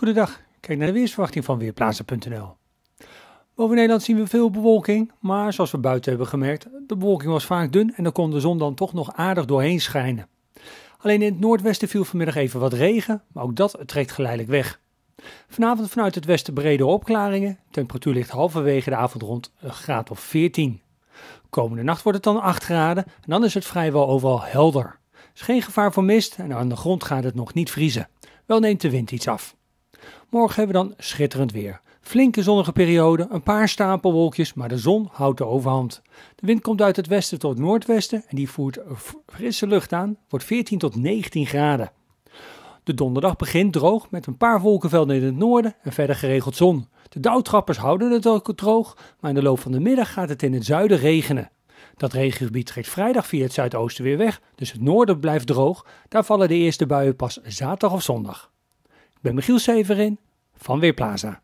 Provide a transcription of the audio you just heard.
Goedendag, kijk naar de weersverwachting van Weerplaatsen.nl. Boven Nederland zien we veel bewolking, maar zoals we buiten hebben gemerkt, de bewolking was vaak dun en dan kon de zon dan toch nog aardig doorheen schijnen. Alleen in het noordwesten viel vanmiddag even wat regen, maar ook dat trekt geleidelijk weg. Vanavond vanuit het westen brede opklaringen, temperatuur ligt halverwege de avond rond een graad of 14. Komende nacht wordt het dan 8 graden en dan is het vrijwel overal helder. Er is geen gevaar voor mist en aan de grond gaat het nog niet vriezen. Wel neemt de wind iets af. Morgen hebben we dan schitterend weer. Flinke zonnige periode, een paar stapelwolkjes, maar de zon houdt de overhand. De wind komt uit het westen tot het noordwesten en die voert frisse lucht aan, wordt 14 tot 19 graden. De donderdag begint droog met een paar wolkenvelden in het noorden en verder geregeld zon. De dauwtrappers houden het ook droog, maar in de loop van de middag gaat het in het zuiden regenen. Dat regengebied trekt vrijdag via het zuidoosten weer weg, dus het noorden blijft droog. Daar vallen de eerste buien pas zaterdag of zondag ben Michiel Severin van Weerplaza.